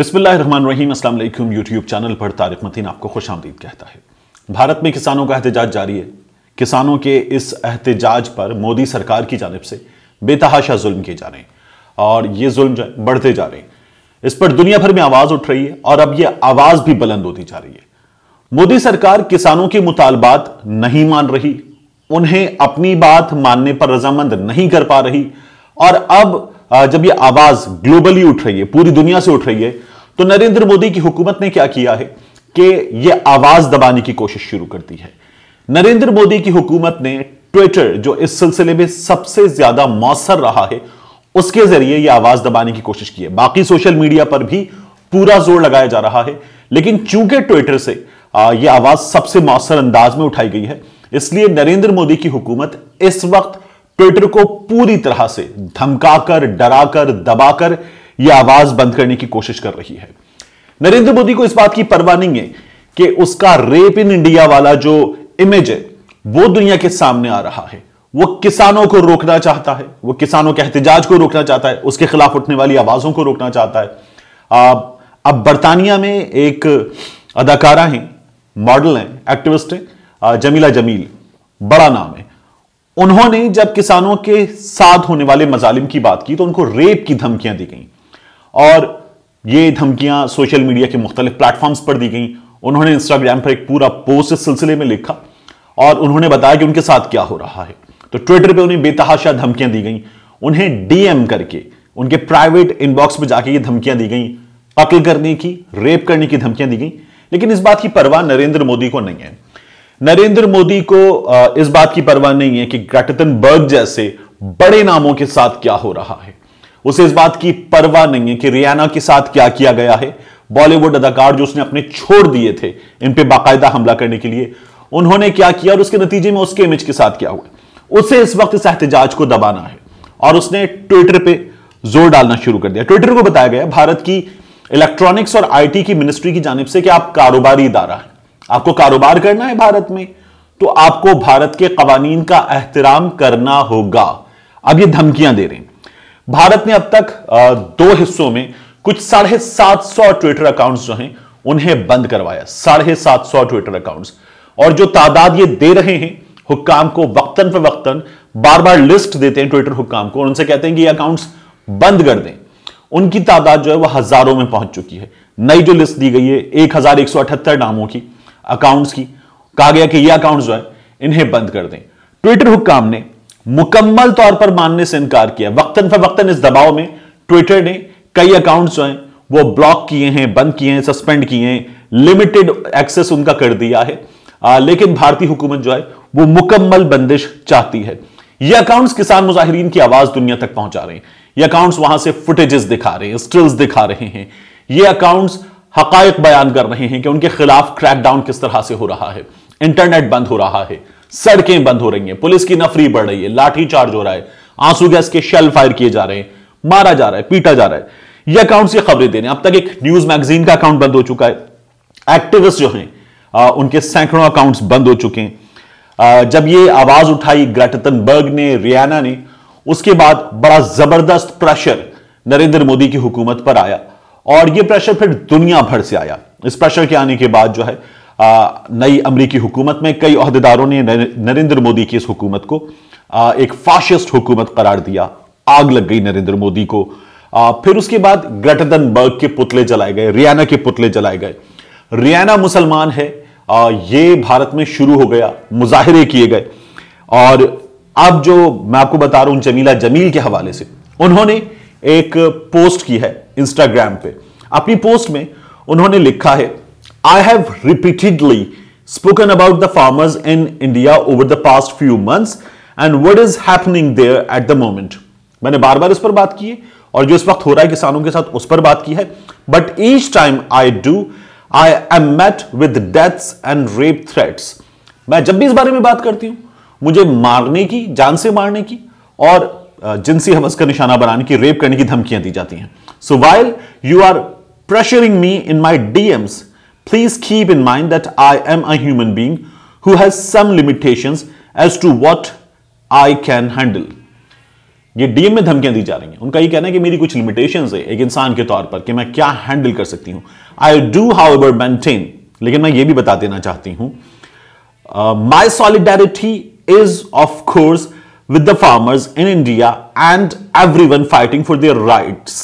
अस्सलाम वालेकुम YouTube channel पर तारिक मतीन आपको खुश आमदीद कहता है भारत में किसानों का एहतजाज जारी है किसानों के इस एहतजाज पर मोदी सरकार की जानब से बेतहाशा जुल्म किए जा रहे हैं और ये जुल्म बढ़ते जा रहे हैं इस पर दुनिया भर में आवाज़ उठ रही है और अब ये आवाज़ भी बुलंद होती जा रही है मोदी सरकार किसानों के मुतालबात नहीं मान रही उन्हें अपनी बात मानने पर रजामंद नहीं कर पा रही और अब जब ये आवाज ग्लोबली उठ रही है पूरी दुनिया से उठ रही है तो नरेंद्र मोदी की हुकूमत ने क्या किया है कि ये आवाज दबाने की कोशिश शुरू कर दी है नरेंद्र मोदी की हुकूमत ने ट्विटर जो इस सिलसिले में सबसे ज्यादा मौसर रहा है उसके जरिए यह आवाज दबाने की कोशिश की है बाकी सोशल मीडिया पर भी पूरा जोर लगाया जा रहा है लेकिन चूंकि ट्विटर से यह आवाज सबसे मौसर अंदाज में उठाई गई है इसलिए नरेंद्र मोदी की हुकूमत इस वक्त ट्विटर को पूरी तरह से धमकाकर डराकर दबाकर यह आवाज बंद करने की कोशिश कर रही है नरेंद्र मोदी को इस बात की परवाह नहीं है कि उसका रेप इन इंडिया वाला जो इमेज है वो दुनिया के सामने आ रहा है वो किसानों को रोकना चाहता है वो किसानों के एहतजाज को रोकना चाहता है उसके खिलाफ उठने वाली आवाजों को रोकना चाहता है अब अब बर्तानिया में एक अदाकारा हैं मॉडल हैं एक्टिविस्ट हैं जमीला जमील बड़ा नाम है उन्होंने जब किसानों के साथ होने वाले मजालिम की बात की तो उनको रेप की धमकियां दी गई और ये धमकियां सोशल मीडिया के मुख्तलिफ प्लेटफॉर्म्स पर दी गई उन्होंने इंस्टाग्राम पर एक पूरा पोस्ट इस सिलसिले में लिखा और उन्होंने बताया कि उनके साथ क्या हो रहा है तो ट्विटर पे उन्हें बेतहाशा धमकियां दी गई उन्हें डीएम करके उनके प्राइवेट इनबॉक्स में जाके ये धमकियां दी गई पकल करने की रेप करने की धमकियां दी गई लेकिन इस बात की परवाह नरेंद्र मोदी को नहीं है नरेंद्र मोदी को इस बात की परवाह नहीं है कि बर्ग जैसे बड़े नामों के साथ क्या हो रहा है उसे इस बात की परवाह नहीं है कि रियाना के साथ क्या किया गया है बॉलीवुड अदाकार जो उसने अपने छोड़ दिए थे इन पे बाकायदा हमला करने के लिए उन्होंने क्या किया और उसके नतीजे में उसके इमेज के साथ क्या हुआ उसे इस वक्त इस एहतजाज को दबाना है और उसने ट्विटर पे जोर डालना शुरू कर दिया ट्विटर को बताया गया भारत की इलेक्ट्रॉनिक्स और आईटी की मिनिस्ट्री की जानब से कि आप कारोबारी इदारा है आपको कारोबार करना है भारत में तो आपको भारत के कवानीन का एहतराम करना होगा अब ये धमकियां दे रहे हैं भारत ने अब तक दो हिस्सों में कुछ साढ़े सात सौ ट्विटर अकाउंट्स जो हैं उन्हें बंद करवाया साढ़े सात सौ ट्विटर अकाउंट्स और जो तादाद ये दे रहे हैं हुक्काम को वक्तन पर वक्तन बार बार लिस्ट देते हैं ट्विटर हुक्काम को उनसे कहते हैं कि ये अकाउंट्स बंद कर दें उनकी तादाद जो है वह हजारों में पहुंच चुकी है नई जो लिस्ट दी गई है एक हजार एक सौ अठहत्तर नामों की अकाउंट्स की कहा गया कि ये अकाउंट्स जो है इन्हें बंद कर दें ट्विटर हुक्काम ने मुकम्मल तौर पर मानने से इनकार किया वक्तन फवक्तन इस दबाव में ट्विटर ने कई अकाउंट्स जो हैं वो ब्लॉक किए हैं बंद किए हैं सस्पेंड किए हैं लिमिटेड एक्सेस उनका कर दिया है आ, लेकिन भारतीय हुकूमत जो है वो मुकम्मल बंदिश चाहती है ये अकाउंट्स किसान मुजाहरीन की आवाज दुनिया तक पहुंचा रहे हैं ये अकाउंट्स वहां से फुटेजेस दिखा रहे हैं स्टिल्स दिखा रहे हैं ये अकाउंट्स हकायक बयान कर रहे हैं कि उनके खिलाफ क्रैकडाउन किस तरह से हो रहा है इंटरनेट बंद हो रहा है सड़कें बंद हो रही हैं पुलिस की नफरी बढ़ रही है लाठीचार्ज हो रहा है आंसू गैस के शेल फायर किए जा रहे हैं मारा जा रहा है पीटा जा रहा है यह अकाउंट से खबरें देने अब तक एक न्यूज मैगजीन का अकाउंट बंद हो चुका है एक्टिविस्ट जो हैं उनके सैकड़ों अकाउंट्स बंद हो चुके हैं जब ये आवाज उठाई ग्रेटन बर्ग ने रियाना ने उसके बाद बड़ा जबरदस्त प्रेशर नरेंद्र मोदी की हुकूमत पर आया और ये प्रेशर फिर दुनिया भर से आया इस प्रेशर के आने के बाद जो है नई अमरीकी हुकूमत में कई अहदेदारों ने नरेंद्र मोदी की इस हुकूमत को आ, एक फाशिस्ट हुकूमत करार दिया आग लग गई नरेंद्र मोदी को आ, फिर उसके बाद ग्रेटन बर्ग के पुतले जलाए गए रियाना के पुतले जलाए गए रियाना मुसलमान है आ, ये भारत में शुरू हो गया मुजाहरे किए गए और अब जो मैं आपको बता रहा हूं जमीला जमील के हवाले से उन्होंने एक पोस्ट की है इंस्टाग्राम पे अपनी पोस्ट में उन्होंने लिखा है I have repeatedly spoken about the farmers in India over the past few months and what is happening there at the moment मैंने बार बार इस पर बात की है और जो इस वक्त हो रहा है किसानों के साथ उस पर बात की है but each time I do I am met with deaths and rape threats मैं जब भी इस बारे में बात करती हूं मुझे मारने की जान से मारने की और जिनसी हवस का निशाना बनाने की रेप करने की धमकियां दी जाती हैं so while you are pressuring me in my DMs please keep in mind that I am a human being who has some limitation as to what I can handle ये डीएम में धमकियां दी जा रही हैं उनका ये कहना है कि मेरी कुछ लिमिटेशन है एक इंसान के तौर पर कि मैं क्या हैंडल कर सकती हूं I do however maintain लेकिन मैं ये भी बता देना चाहती हूं my solidarity is of course with the farmers in India and everyone fighting for their rights.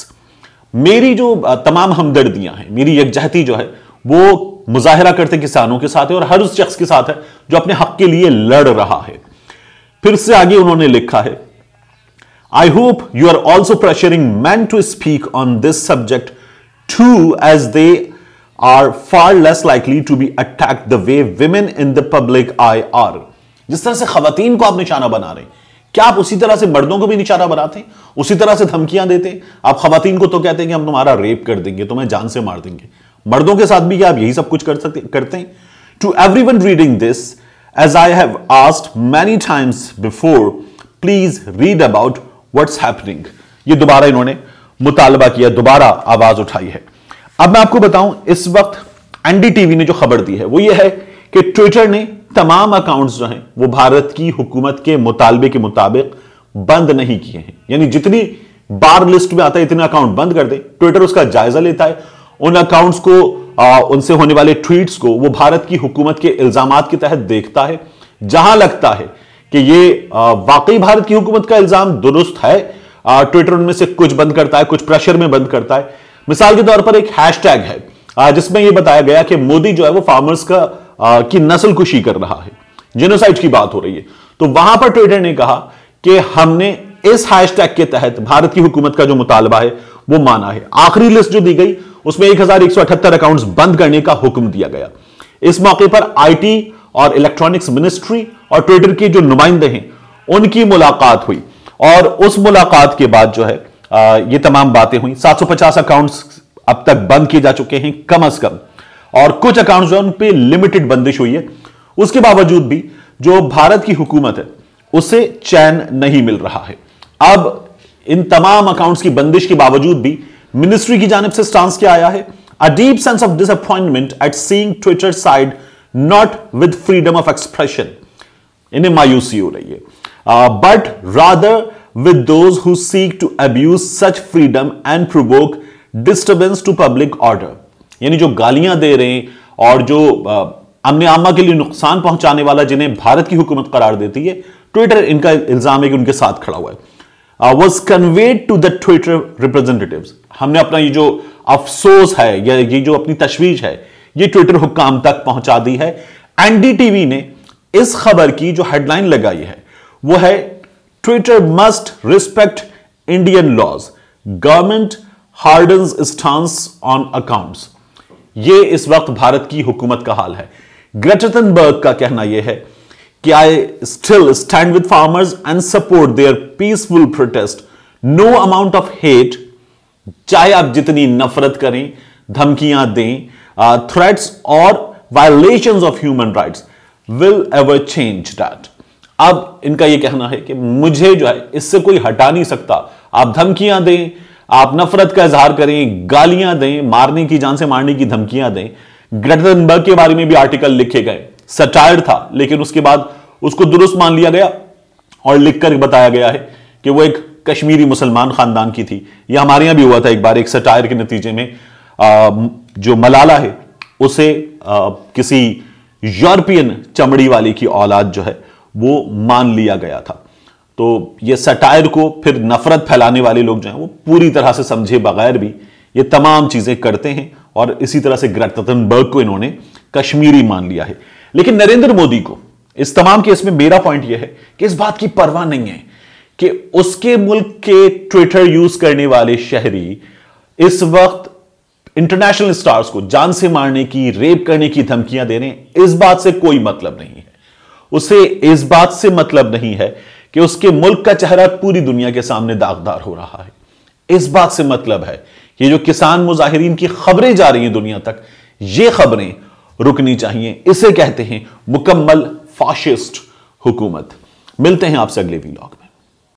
मेरी जो तमाम हमदर्दियां हैं मेरी यकजहती जो है वो मुजाहरा करते किसानों के साथ है और हर उस शख्स के साथ है जो अपने हक के लिए लड़ रहा है फिर से आगे उन्होंने लिखा है I hope you are also pressuring man to speak on this subject too as they are far less likely to be attack the way women in the public I are जिस तरह से खातन को आप निशाना बना रहे हैं क्या आप उसी तरह से मर्दों को भी निशाना बनाते हैं उसी तरह से धमकियां देते हैं आप खातन को तो कहते हैं कि हम तुम्हारा रेप कर देंगे तुम्हें जान से मार देंगे मर्दों के साथ भी क्या आप यही सब कुछ कर सकते करते हैं to everyone reading this as I have asked many times before please read about what's happening ये दोबारा इन्होंने मुतालबा किया दोबारा आवाज उठाई है अब मैं आपको बताऊं इस वक्त एनडीटीवी ने जो खबर दी है वो ये है कि ट्विटर ने तमाम अकाउंट्स जो हैं वो भारत की हुकूमत के मुतालबे के मुताबिक बंद नहीं किए हैं यानी जितनी बार लिस्ट में आता है इतने अकाउंट बंद कर दे ट्विटर उसका जायजा लेता है उन अकाउंट्स को आ, उनसे होने वाले ट्वीट्स को वो भारत की हुकूमत के इल्जाम के तहत देखता है जहां लगता है कि ये वाकई भारत की हुकूमत का इल्जाम दुरुस्त है ट्विटर उनमें से कुछ बंद करता है कुछ प्रेशर में बंद करता है मिसाल के तौर पर एक हैश है जिसमें यह बताया गया कि मोदी जो है वो फार्मर्स का की नस्ल कुशी कर रहा है जेनोसाइड की बात हो रही है तो वहां पर ट्विटर ने कहा कि हमने इस हैशटैग के तहत भारत की हुकूमत का जो मुतालबा है वो माना है आखिरी लिस्ट जो दी गई उसमें एक सौ अठहत्तर अकाउंट्स बंद करने का हुक्म दिया गया इस मौके पर आईटी और इलेक्ट्रॉनिक्स मिनिस्ट्री और ट्विटर के जो नुमाइंदे हैं उनकी मुलाकात हुई और उस मुलाकात के बाद जो है आ, ये तमाम बातें हुई 750 अकाउंट्स अब तक बंद किए जा चुके हैं कम अज कम और कुछ अकाउंट्स पे लिमिटेड बंदिश हुई है उसके बावजूद भी जो भारत की हुकूमत है उसे चैन नहीं मिल रहा है अब इन तमाम अकाउंट्स की बंदिश के बावजूद भी मिनिस्ट्री की जानब से स्टांस क्या आया है a deep sense of disappointment at seeing Twitter side not with freedom of expression इन्हें मायूसी हो रही है but rather with those who seek to abuse such freedom and provoke disturbance to public order यानी जो गालियां दे रहे हैं और जो अमन आमा के लिए नुकसान पहुंचाने वाला जिन्हें भारत की हुकूमत करार देती है ट्विटर इनका इल्जाम है कि उनके साथ खड़ा हुआ है was conveyed to the Twitter representative हमने अपना ये जो अफसोस है या ये जो अपनी तशवीश है ये ट्विटर हुकाम तक पहुंचा दी है एनडीटीवी ने इस खबर की जो हेडलाइन लगाई है वो है Twitter must respect Indian laws government harden stance on accounts यह इस वक्त भारत की हुकूमत का हाल है बर्ग का कहना यह है कि I still stand with farmers and support their peaceful protest no amount of hate चाहे आप जितनी नफरत करें धमकियां दें थ्रेट्स और violation of human rights will ever change that अब इनका यह कहना है कि मुझे जो है इससे कोई हटा नहीं सकता आप धमकियां दें आप नफरत का इजहार करें गालियां दें मारने की जान से मारने की धमकियां दें ग्रेटनबर्ग के बारे में भी आर्टिकल लिखे गए सटायर था लेकिन उसके बाद उसको दुरुस्त मान लिया गया और लिखकर बताया गया है कि वो एक कश्मीरी मुसलमान खानदान की थी यह हमारे यहां भी हुआ था एक बार एक सटायर के नतीजे में आ, जो मलाला है उसे आ, किसी यूरोपियन चमड़ी वाली की औलाद जो है वो मान लिया गया था तो ये सटायर को फिर नफरत फैलाने वाले लोग जो हैं वो पूरी तरह से समझे बगैर भी ये तमाम चीज़ें करते हैं और इसी तरह से बर्ग को इन्होंने कश्मीरी मान लिया है लेकिन नरेंद्र मोदी को इस तमाम केस में मेरा पॉइंट यह है कि इस बात की परवाह नहीं है कि उसके मुल्क के ट्विटर यूज करने वाले शहरी इस वक्त इंटरनेशनल स्टार्स को जान से मारने की रेप करने की धमकियां दे रहे हैं इस बात से कोई मतलब नहीं है उसे इस बात से मतलब नहीं है कि उसके मुल्क का चेहरा पूरी दुनिया के सामने दागदार हो रहा है इस बात से मतलब है कि जो किसान मुजाहरीन की खबरें जा रही हैं दुनिया तक ये खबरें रुकनी चाहिए इसे कहते हैं मुकम्मल फाशिस्ट हुकूमत मिलते हैं आपसे अगले वीलॉग